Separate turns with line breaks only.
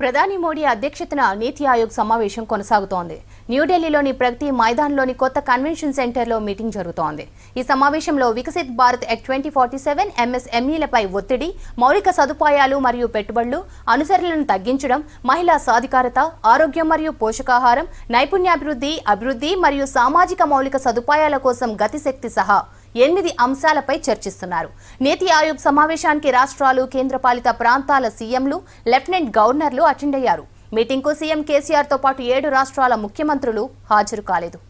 ప్రధాని మోడీ అధ్యక్షతన నీతి ఆయోగ్ సమావేశం కొనసాగుతోంది న్యూఢిల్లీలోని ప్రగతి మైదాన్లోని కొత్త కన్వెన్షన్ సెంటర్లో మీటింగ్ జరుగుతోంది ఈ సమావేశంలో Viksit Bharat act twenty forty seven ఎంఎస్ఎంఈలపై ఒత్తిడి మౌలిక సదుపాయాలు మరియు పెట్టుబడులు అనుసరణలను తగ్గించడం మహిళా సాధికారత ఆరోగ్యం మరియు పోషకాహారం నైపుణ్యాభివృద్ధి అభివృద్ధి మరియు సామాజిక మౌలిక సదుపాయాల కోసం గతిశక్తి సహా ఎనిమిది అంశాలపై చర్చిస్తున్నారు నీతి ఆయోగ్ సమావేశానికి రాష్ట్రాలు కేంద్రపాలిత ప్రాంతాల సీఎంలు లెఫ్టినెంట్ గవర్నర్లు అటెండ్ అయ్యారు మీటింగ్కు సీఎం కేసీఆర్తో పాటు ఏడు రాష్ట్రాల ముఖ్యమంత్రులు హాజరు కాలేదు